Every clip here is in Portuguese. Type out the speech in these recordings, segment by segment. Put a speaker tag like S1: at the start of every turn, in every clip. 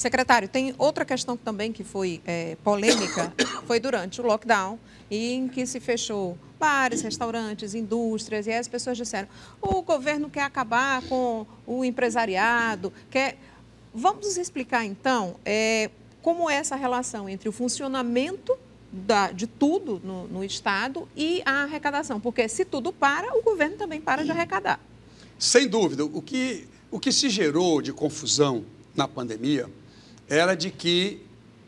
S1: Secretário, tem outra questão também que foi é, polêmica, foi durante o lockdown, em que se fechou bares, restaurantes, indústrias, e as pessoas disseram, o governo quer acabar com o empresariado, quer... Vamos explicar, então, é, como é essa relação entre o funcionamento da, de tudo no, no Estado e a arrecadação, porque se tudo para, o governo também para de arrecadar.
S2: Sem dúvida, o que, o que se gerou de confusão na pandemia era de que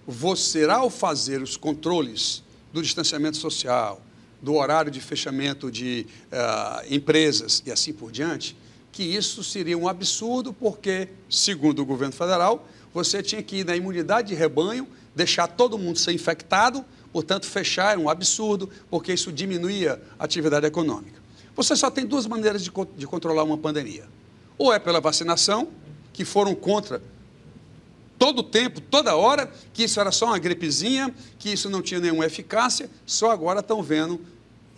S2: você, ao fazer os controles do distanciamento social, do horário de fechamento de uh, empresas e assim por diante, que isso seria um absurdo, porque, segundo o governo federal, você tinha que ir na imunidade de rebanho, deixar todo mundo ser infectado, portanto, fechar era um absurdo, porque isso diminuía a atividade econômica. Você só tem duas maneiras de, de controlar uma pandemia: ou é pela vacinação, que foram contra todo tempo, toda hora, que isso era só uma gripezinha, que isso não tinha nenhuma eficácia, só agora estão vendo,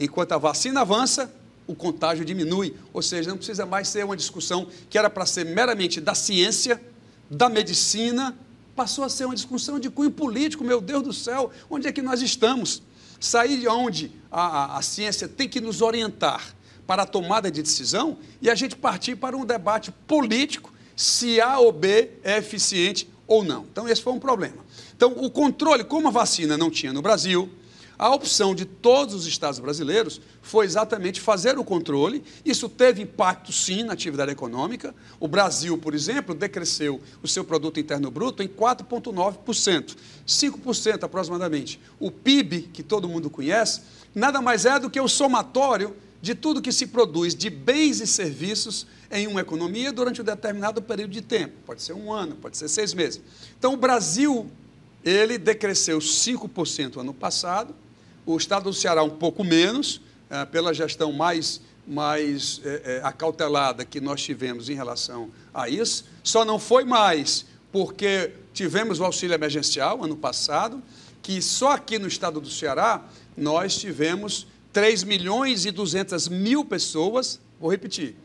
S2: enquanto a vacina avança, o contágio diminui. Ou seja, não precisa mais ser uma discussão que era para ser meramente da ciência, da medicina, passou a ser uma discussão de cunho político, meu Deus do céu, onde é que nós estamos? Sair de onde a, a, a ciência tem que nos orientar para a tomada de decisão e a gente partir para um debate político se A ou B é eficiente ou não. Então, esse foi um problema. Então, o controle, como a vacina não tinha no Brasil, a opção de todos os estados brasileiros foi exatamente fazer o controle. Isso teve impacto, sim, na atividade econômica. O Brasil, por exemplo, decresceu o seu produto interno bruto em 4,9%, 5% aproximadamente. O PIB, que todo mundo conhece, nada mais é do que o somatório de tudo que se produz de bens e serviços em uma economia durante um determinado período de tempo. Pode ser um ano, pode ser seis meses. Então, o Brasil, ele decresceu 5% ano passado, o estado do Ceará um pouco menos, é, pela gestão mais, mais é, é, acautelada que nós tivemos em relação a isso. Só não foi mais porque tivemos o auxílio emergencial ano passado, que só aqui no estado do Ceará nós tivemos 3 milhões e 200 mil pessoas, vou repetir,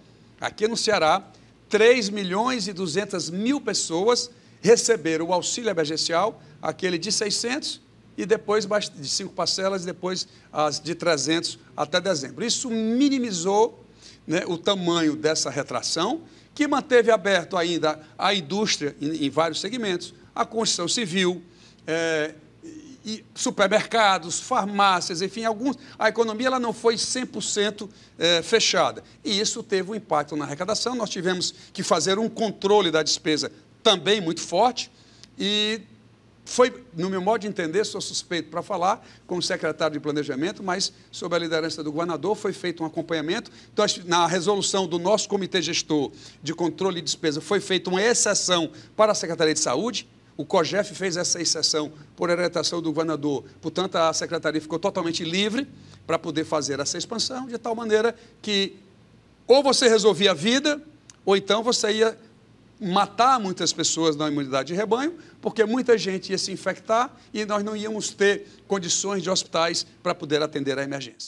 S2: aqui no Ceará, 3 milhões e 200 mil pessoas receberam o auxílio emergencial, aquele de 600 e depois de cinco parcelas, e depois as de 300 até dezembro. Isso minimizou né, o tamanho dessa retração, que manteve aberto ainda a indústria em, em vários segmentos, a construção civil, é, e supermercados, farmácias, enfim, alguns, a economia ela não foi 100% eh, fechada. E isso teve um impacto na arrecadação. Nós tivemos que fazer um controle da despesa também muito forte e foi, no meu modo de entender, sou suspeito para falar com o secretário de Planejamento, mas sob a liderança do governador foi feito um acompanhamento. Então, na resolução do nosso comitê gestor de controle de despesa foi feita uma exceção para a Secretaria de Saúde, o COGEF fez essa exceção por orientação do governador. Portanto, a secretaria ficou totalmente livre para poder fazer essa expansão, de tal maneira que ou você resolvia a vida, ou então você ia matar muitas pessoas na imunidade de rebanho, porque muita gente ia se infectar e nós não íamos ter condições de hospitais para poder atender a emergência.